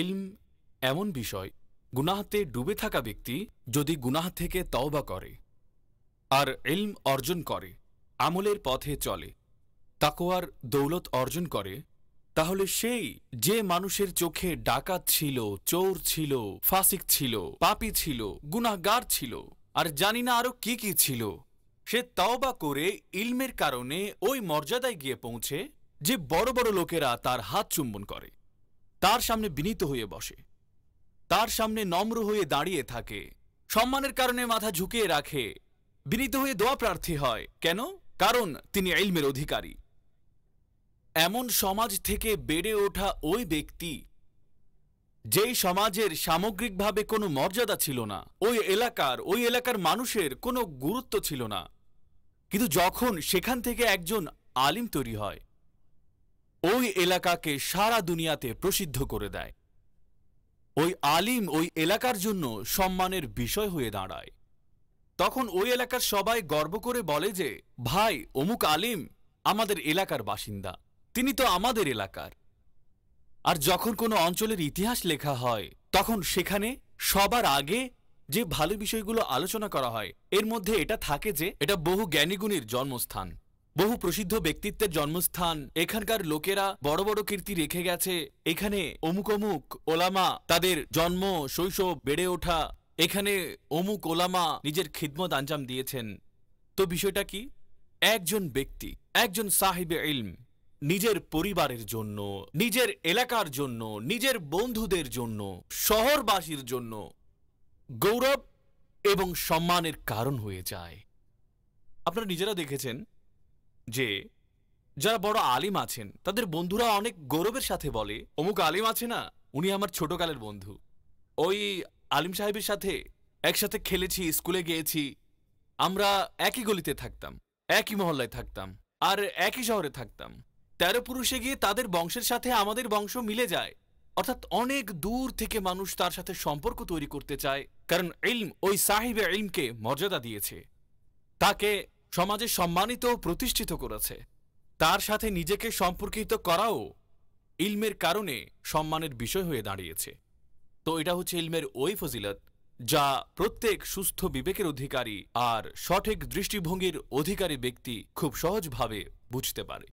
ইলম এমন বিষয় গুনাহাতে ডুবে থাকা ব্যক্তি যদি গুনাহ থেকে তওবা করে আর ইলম অর্জন করে আমলের পথে চলে তাকোয়ার দৌলত অর্জন করে তাহলে সেই যে মানুষের চোখে ডাকাত ছিল চোর ছিল ফাসিক ছিল পাপি ছিল গুনাহগার ছিল আর জানি না আরও কি কি ছিল সে তাওবা করে ইলমের কারণে ওই মর্যাদায় গিয়ে পৌঁছে যে বড় বড় লোকেরা তার হাত চুম্বন করে তার সামনে বিনীত হয়ে বসে তার সামনে নম্র হয়ে দাঁড়িয়ে থাকে সম্মানের কারণে মাথা ঝুঁকিয়ে রাখে বিনীত হয়ে দোয়া প্রার্থী হয় কেন কারণ তিনি এলমের অধিকারী এমন সমাজ থেকে বেড়ে ওঠা ওই ব্যক্তি যেই সমাজের সামগ্রিকভাবে কোনো মর্যাদা ছিল না ওই এলাকার ওই এলাকার মানুষের কোনো গুরুত্ব ছিল না কিন্তু যখন সেখান থেকে একজন আলিম তৈরি হয় ওই এলাকাকে সারা দুনিয়াতে প্রসিদ্ধ করে দেয় ওই আলিম ওই এলাকার জন্য সম্মানের বিষয় হয়ে দাঁড়ায় তখন ওই এলাকার সবাই গর্ব করে বলে যে ভাই অমুক আলিম আমাদের এলাকার বাসিন্দা তিনি তো আমাদের এলাকার আর যখন কোনো অঞ্চলের ইতিহাস লেখা হয় তখন সেখানে সবার আগে যে ভালো বিষয়গুলো আলোচনা করা হয় এর মধ্যে এটা থাকে যে এটা বহু জ্ঞানীগুণীর জন্মস্থান বহু প্রসিদ্ধ ব্যক্তিত্বের জন্মস্থান এখানকার লোকেরা বড় বড় কীর্তি রেখে গেছে এখানে অমুক অমুক ওলামা তাদের জন্ম শৈশব বেড়ে ওঠা এখানে অমুক ওলামা নিজের খিদমত আঞ্জাম দিয়েছেন তো বিষয়টা কি একজন ব্যক্তি একজন সাহেব ইলম নিজের পরিবারের জন্য নিজের এলাকার জন্য নিজের বন্ধুদের জন্য শহরবাসীর জন্য গৌরব এবং সম্মানের কারণ হয়ে যায় আপনারা নিজেরা দেখেছেন যে যারা বড় আলিম আছেন তাদের বন্ধুরা অনেক গৌরবের সাথে বলে অমুক আলিম আছে না উনি আমার ছোটকালের বন্ধু ওই আলিম সাহেবের সাথে একসাথে খেলেছি স্কুলে গিয়েছি আমরা একই গলিতে থাকতাম একই মহল্লায় থাকতাম আর একই শহরে থাকতাম তেরো পুরুষে গিয়ে তাদের বংশের সাথে আমাদের বংশ মিলে যায় অর্থাৎ অনেক দূর থেকে মানুষ তার সাথে সম্পর্ক তৈরি করতে চায় কারণ ইলম ওই সাহিবে ইলমকে মর্যাদা দিয়েছে তাকে সমাজে সম্মানিত ও প্রতিষ্ঠিত করেছে তার সাথে নিজেকে সম্পর্কিত করাও ইলমের কারণে সম্মানের বিষয় হয়ে দাঁড়িয়েছে তো এটা হচ্ছে ইলমের ওই ফজিলত যা প্রত্যেক সুস্থ বিবেকের অধিকারী আর সঠিক দৃষ্টিভঙ্গির অধিকারী ব্যক্তি খুব সহজভাবে বুঝতে পারে